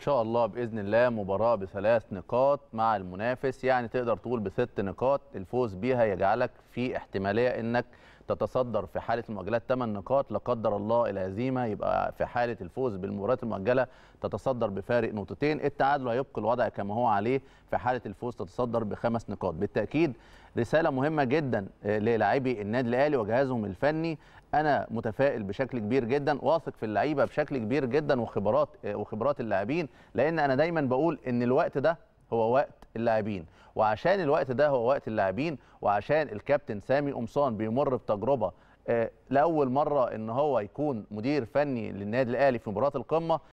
ان شاء الله باذن الله مباراه بثلاث نقاط مع المنافس يعني تقدر تقول بست نقاط الفوز بيها يجعلك في احتماليه انك تتصدر في حاله المؤجلات 8 نقاط لا قدر الله الهزيمه يبقى في حاله الفوز بالمباريات المؤجله تتصدر بفارق نقطتين التعادل هيبقى الوضع كما هو عليه في حاله الفوز تتصدر بخمس نقاط بالتاكيد رساله مهمه جدا آه، للاعبي النادي الاهلي وجهازهم الفني انا متفائل بشكل كبير جدا واثق في اللعيبه بشكل كبير جدا وخبرات آه، وخبرات اللاعبين لان انا دايما بقول ان الوقت ده هو وقت اللاعبين وعشان الوقت ده هو وقت اللاعبين وعشان الكابتن سامي قمصان بيمر بتجربه آه، لاول مره ان هو يكون مدير فني للنادي الاهلي في مباراه القمه